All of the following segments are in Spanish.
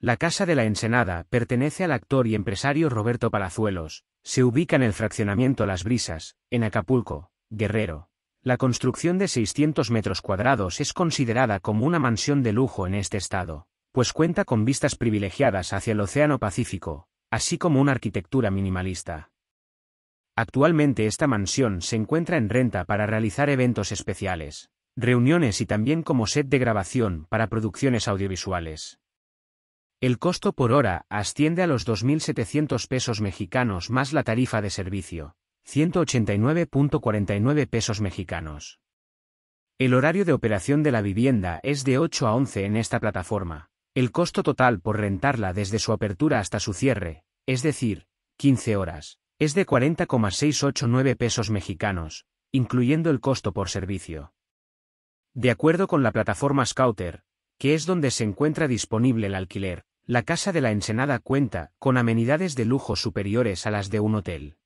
La Casa de la Ensenada pertenece al actor y empresario Roberto Palazuelos. Se ubica en el fraccionamiento Las Brisas, en Acapulco, Guerrero. La construcción de 600 metros cuadrados es considerada como una mansión de lujo en este estado, pues cuenta con vistas privilegiadas hacia el Océano Pacífico, así como una arquitectura minimalista. Actualmente esta mansión se encuentra en renta para realizar eventos especiales, reuniones y también como set de grabación para producciones audiovisuales. El costo por hora asciende a los 2.700 pesos mexicanos más la tarifa de servicio, 189.49 pesos mexicanos. El horario de operación de la vivienda es de 8 a 11 en esta plataforma. El costo total por rentarla desde su apertura hasta su cierre, es decir, 15 horas, es de 40,689 pesos mexicanos, incluyendo el costo por servicio. De acuerdo con la plataforma Scouter, que es donde se encuentra disponible el alquiler, la casa de la Ensenada cuenta con amenidades de lujo superiores a las de un hotel.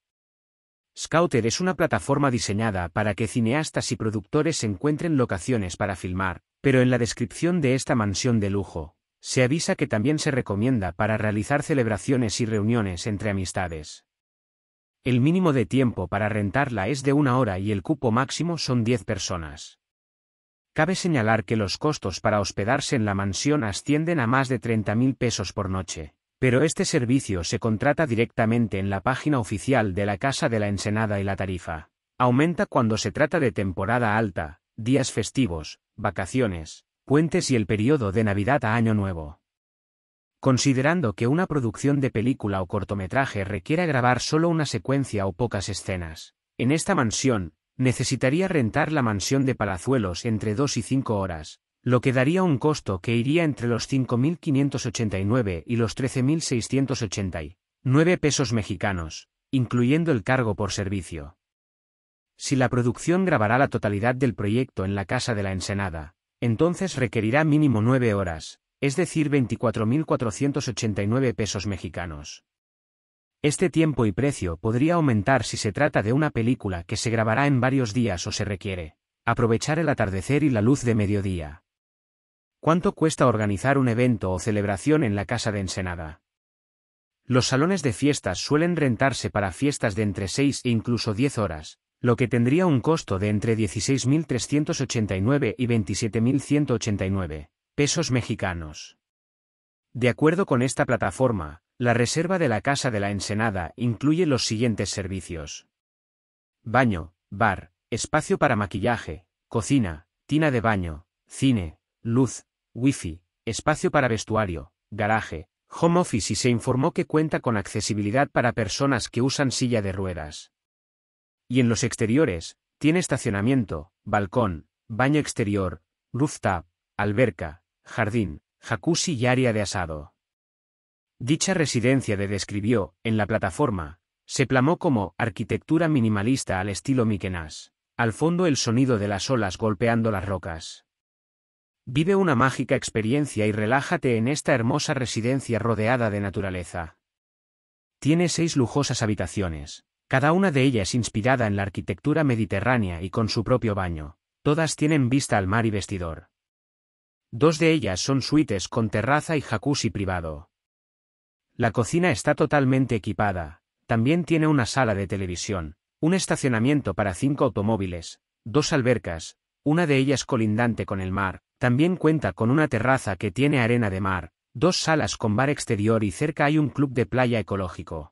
Scouter es una plataforma diseñada para que cineastas y productores encuentren locaciones para filmar, pero en la descripción de esta mansión de lujo, se avisa que también se recomienda para realizar celebraciones y reuniones entre amistades. El mínimo de tiempo para rentarla es de una hora y el cupo máximo son 10 personas. Cabe señalar que los costos para hospedarse en la mansión ascienden a más de 30.000 mil pesos por noche, pero este servicio se contrata directamente en la página oficial de la Casa de la Ensenada y la tarifa. Aumenta cuando se trata de temporada alta, días festivos, vacaciones, puentes y el periodo de Navidad a Año Nuevo. Considerando que una producción de película o cortometraje requiera grabar solo una secuencia o pocas escenas, en esta mansión, necesitaría rentar la mansión de Palazuelos entre dos y cinco horas, lo que daría un costo que iría entre los 5.589 y los 13.689 pesos mexicanos, incluyendo el cargo por servicio. Si la producción grabará la totalidad del proyecto en la Casa de la Ensenada, entonces requerirá mínimo nueve horas, es decir 24.489 pesos mexicanos. Este tiempo y precio podría aumentar si se trata de una película que se grabará en varios días o se requiere aprovechar el atardecer y la luz de mediodía. ¿Cuánto cuesta organizar un evento o celebración en la casa de Ensenada? Los salones de fiestas suelen rentarse para fiestas de entre 6 e incluso 10 horas, lo que tendría un costo de entre 16.389 y 27.189 pesos mexicanos. De acuerdo con esta plataforma, la reserva de la Casa de la Ensenada incluye los siguientes servicios. Baño, bar, espacio para maquillaje, cocina, tina de baño, cine, luz, wifi, espacio para vestuario, garaje, home office y se informó que cuenta con accesibilidad para personas que usan silla de ruedas. Y en los exteriores, tiene estacionamiento, balcón, baño exterior, rooftop, alberca, jardín, jacuzzi y área de asado. Dicha residencia de describió, en la plataforma, se plamó como arquitectura minimalista al estilo Miquenás. Al fondo el sonido de las olas golpeando las rocas. Vive una mágica experiencia y relájate en esta hermosa residencia rodeada de naturaleza. Tiene seis lujosas habitaciones, cada una de ellas inspirada en la arquitectura mediterránea y con su propio baño. Todas tienen vista al mar y vestidor. Dos de ellas son suites con terraza y jacuzzi privado. La cocina está totalmente equipada, también tiene una sala de televisión, un estacionamiento para cinco automóviles, dos albercas, una de ellas colindante con el mar, también cuenta con una terraza que tiene arena de mar, dos salas con bar exterior y cerca hay un club de playa ecológico.